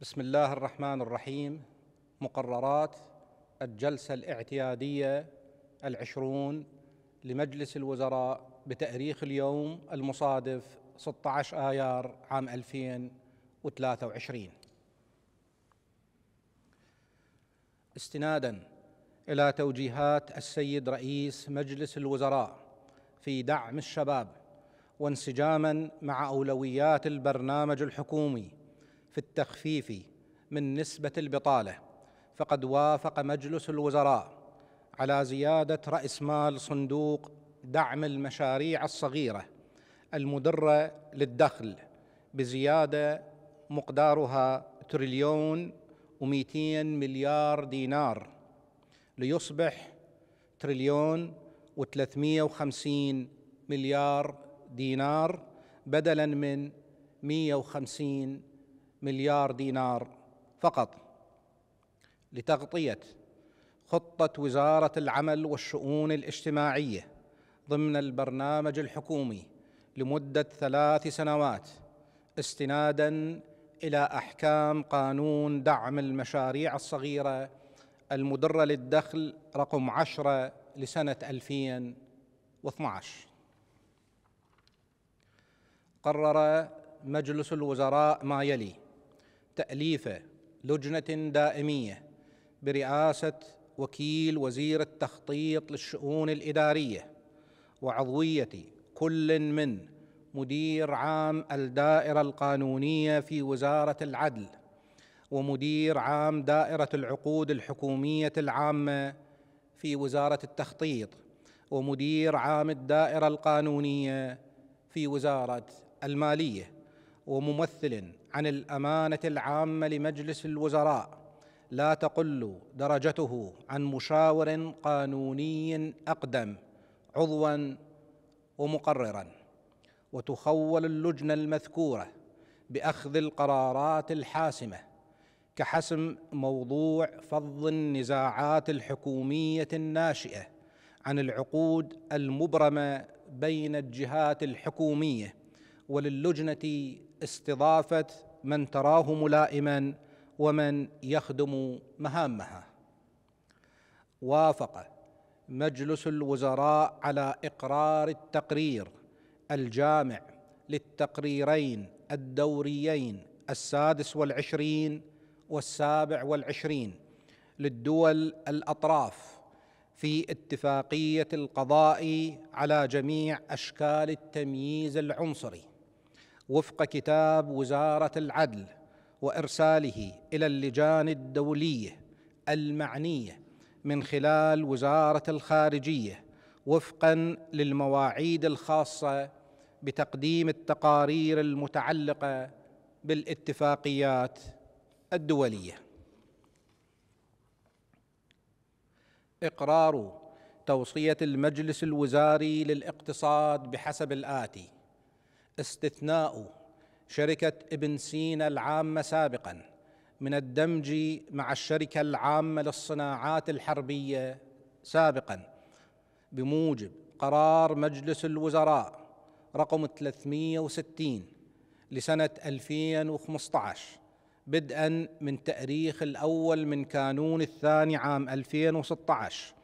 بسم الله الرحمن الرحيم مقررات الجلسة الاعتيادية العشرون لمجلس الوزراء بتأريخ اليوم المصادف 16 آيار عام 2023 استنادا إلى توجيهات السيد رئيس مجلس الوزراء في دعم الشباب وانسجاما مع أولويات البرنامج الحكومي في التخفيف من نسبة البطالة فقد وافق مجلس الوزراء على زيادة رأس مال صندوق دعم المشاريع الصغيرة المدرة للدخل بزيادة مقدارها تريليون و200 مليار دينار ليصبح تريليون و350 مليار دينار بدلا من 150 مليار دينار فقط لتغطيه خطه وزاره العمل والشؤون الاجتماعيه ضمن البرنامج الحكومي لمده ثلاث سنوات استنادا الى احكام قانون دعم المشاريع الصغيره المدره للدخل رقم عشره لسنه 2012 قرر مجلس الوزراء ما يلي تأليفه لجنة دائمية برئاسة وكيل وزير التخطيط للشؤون الإدارية وعضوية كل من مدير عام الدائرة القانونية في وزارة العدل ومدير عام دائرة العقود الحكومية العامة في وزارة التخطيط ومدير عام الدائرة القانونية في وزارة المالية وممثل عن الامانه العامه لمجلس الوزراء لا تقل درجته عن مشاور قانوني اقدم عضوا ومقررا وتخول اللجنه المذكوره باخذ القرارات الحاسمه كحسم موضوع فض النزاعات الحكوميه الناشئه عن العقود المبرمه بين الجهات الحكوميه وللجنه استضافه من تراه ملائما ومن يخدم مهامها وافق مجلس الوزراء على اقرار التقرير الجامع للتقريرين الدوريين السادس والعشرين والسابع والعشرين للدول الاطراف في اتفاقيه القضاء على جميع اشكال التمييز العنصري وفق كتاب وزاره العدل وارساله الى اللجان الدوليه المعنيه من خلال وزاره الخارجيه وفقا للمواعيد الخاصه بتقديم التقارير المتعلقه بالاتفاقيات الدوليه اقرار توصيه المجلس الوزاري للاقتصاد بحسب الاتي استثناء شركه ابن سينا العامه سابقا من الدمج مع الشركه العامه للصناعات الحربيه سابقا بموجب قرار مجلس الوزراء رقم 360 لسنه 2015 بدءا من تاريخ الاول من كانون الثاني عام 2016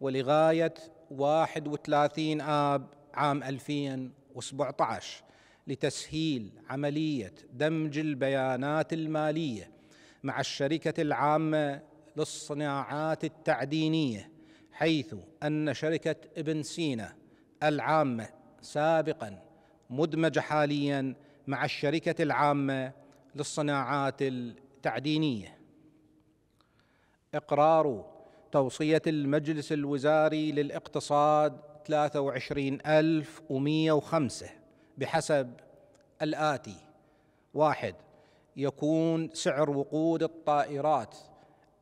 ولغايه 31 اب عام 2017 لتسهيل عمليه دمج البيانات الماليه مع الشركه العامه للصناعات التعدينيه حيث ان شركه ابن سينا العامه سابقا مدمجه حاليا مع الشركه العامه للصناعات التعدينيه اقرار توصيه المجلس الوزاري للاقتصاد 23105 بحسب الآتي واحد يكون سعر وقود الطائرات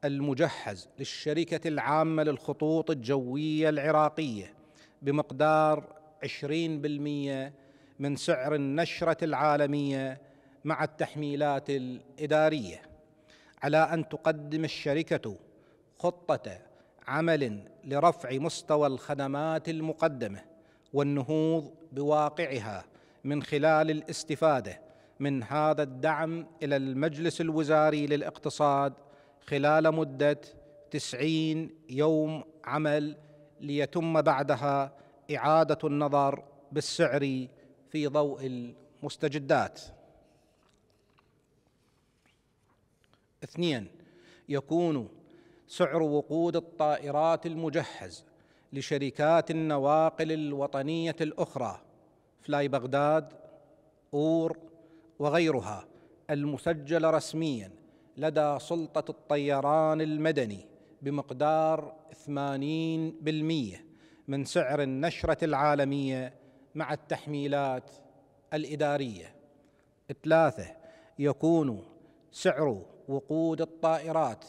المجهز للشركة العامة للخطوط الجوية العراقية بمقدار 20% من سعر النشرة العالمية مع التحميلات الإدارية على أن تقدم الشركة خطة عمل لرفع مستوى الخدمات المقدمة والنهوض بواقعها من خلال الاستفاده من هذا الدعم الى المجلس الوزاري للاقتصاد خلال مده تسعين يوم عمل ليتم بعدها اعاده النظر بالسعر في ضوء المستجدات اثنين يكون سعر وقود الطائرات المجهز لشركات النواقل الوطنيه الاخرى فلاي بغداد اور وغيرها المسجله رسميا لدى سلطه الطيران المدني بمقدار 80% من سعر النشره العالميه مع التحميلات الاداريه. ثلاثه يكون سعر وقود الطائرات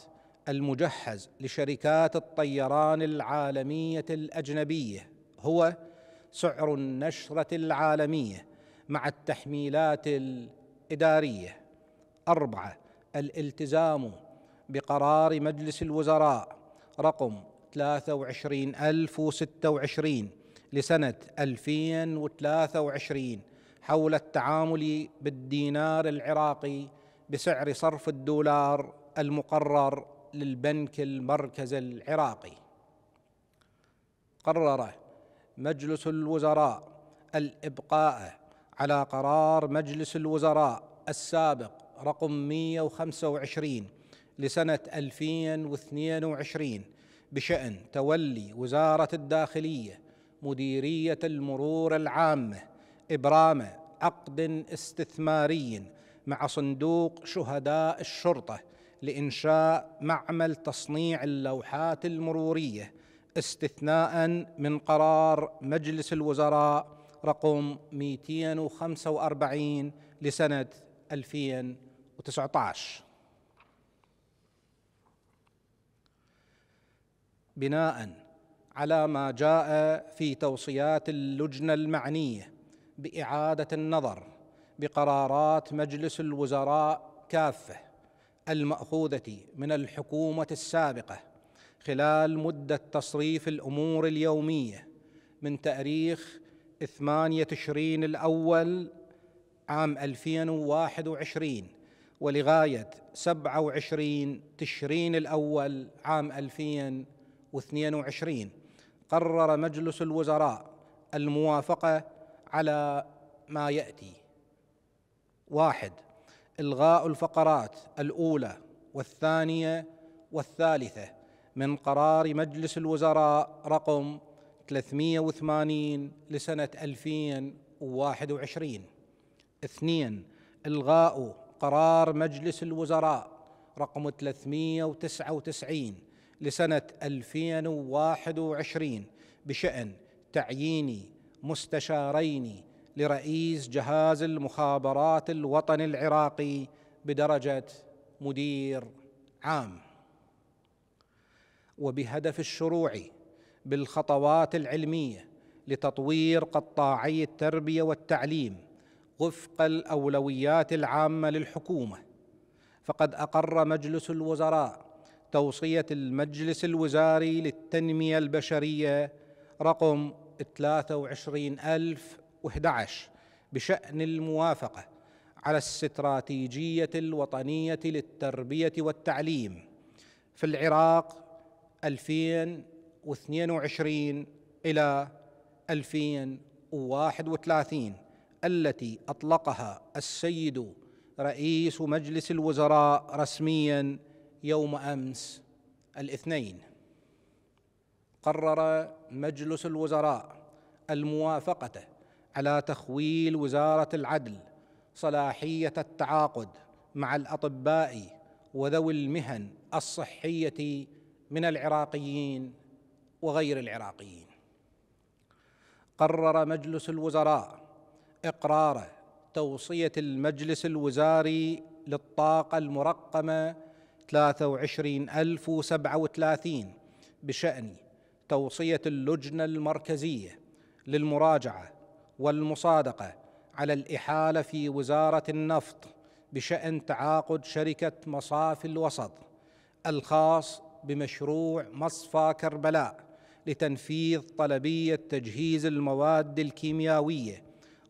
المجهز لشركات الطيران العالميه الاجنبيه هو سعر النشرة العالمية مع التحميلات الإدارية أربعة الالتزام بقرار مجلس الوزراء رقم 23026 لسنة 2023 حول التعامل بالدينار العراقي بسعر صرف الدولار المقرر للبنك المركزي العراقي قرر مجلس الوزراء الإبقاء على قرار مجلس الوزراء السابق رقم 125 لسنة 2022 بشأن تولي وزارة الداخلية مديرية المرور العامة إبرام عقد استثماري مع صندوق شهداء الشرطة لإنشاء معمل تصنيع اللوحات المرورية استثناء من قرار مجلس الوزراء رقم 245 لسنة 2019 بناء على ما جاء في توصيات اللجنة المعنية بإعادة النظر بقرارات مجلس الوزراء كافة المأخوذة من الحكومة السابقة خلال مدة تصريف الأمور اليومية من تاريخ 8 تشرين الأول عام 2021 ولغاية 27 تشرين الأول عام 2022 قرر مجلس الوزراء الموافقة على ما يأتي واحد إلغاء الفقرات الأولى والثانية والثالثة من قرار مجلس الوزراء رقم 380 لسنة 2021 اثنين إلغاء قرار مجلس الوزراء رقم 399 لسنة 2021 بشأن تعيين مستشارين لرئيس جهاز المخابرات الوطني العراقي بدرجة مدير عام وبهدف الشروع بالخطوات العلميه لتطوير قطاعي التربيه والتعليم وفق الاولويات العامه للحكومه فقد اقر مجلس الوزراء توصيه المجلس الوزاري للتنميه البشريه رقم 23011 بشان الموافقه على الاستراتيجيه الوطنيه للتربيه والتعليم في العراق 2022 إلى 2031 التي أطلقها السيد رئيس مجلس الوزراء رسميا يوم أمس الاثنين قرر مجلس الوزراء الموافقة على تخويل وزارة العدل صلاحية التعاقد مع الأطباء وذوي المهن الصحية من العراقيين وغير العراقيين قرر مجلس الوزراء اقرار توصيه المجلس الوزاري للطاقه المرقمه 23037 بشان توصيه اللجنه المركزيه للمراجعه والمصادقه على الاحاله في وزاره النفط بشان تعاقد شركه مصافي الوسط الخاص بمشروع مصفى كربلاء لتنفيذ طلبيه تجهيز المواد الكيميائيه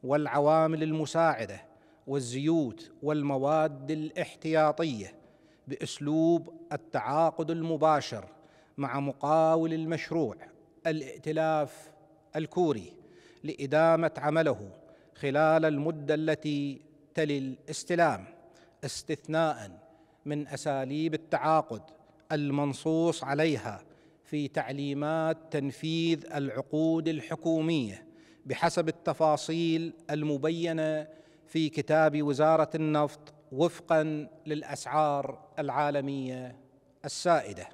والعوامل المساعده والزيوت والمواد الاحتياطيه باسلوب التعاقد المباشر مع مقاول المشروع الائتلاف الكوري لادامه عمله خلال المده التي تلي الاستلام استثناء من اساليب التعاقد المنصوص عليها في تعليمات تنفيذ العقود الحكوميه بحسب التفاصيل المبينه في كتاب وزاره النفط وفقا للاسعار العالميه السائده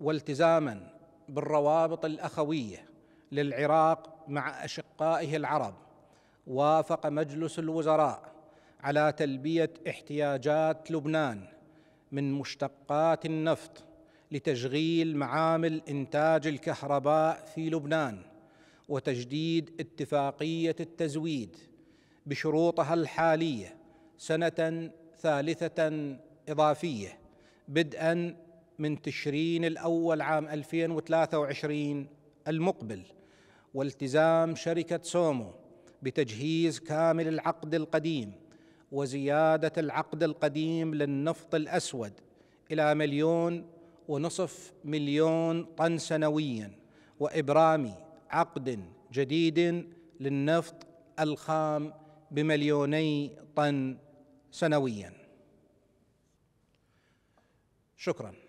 والتزاما بالروابط الاخويه للعراق مع اشقائه العرب وافق مجلس الوزراء على تلبيه احتياجات لبنان من مشتقات النفط لتشغيل معامل انتاج الكهرباء في لبنان وتجديد اتفاقيه التزويد بشروطها الحاليه سنه ثالثه اضافيه بدءا من تشرين الاول عام 2023 المقبل والتزام شركه سومو بتجهيز كامل العقد القديم وزيادة العقد القديم للنفط الأسود إلى مليون ونصف مليون طن سنويا وإبرام عقد جديد للنفط الخام بمليوني طن سنويا شكرا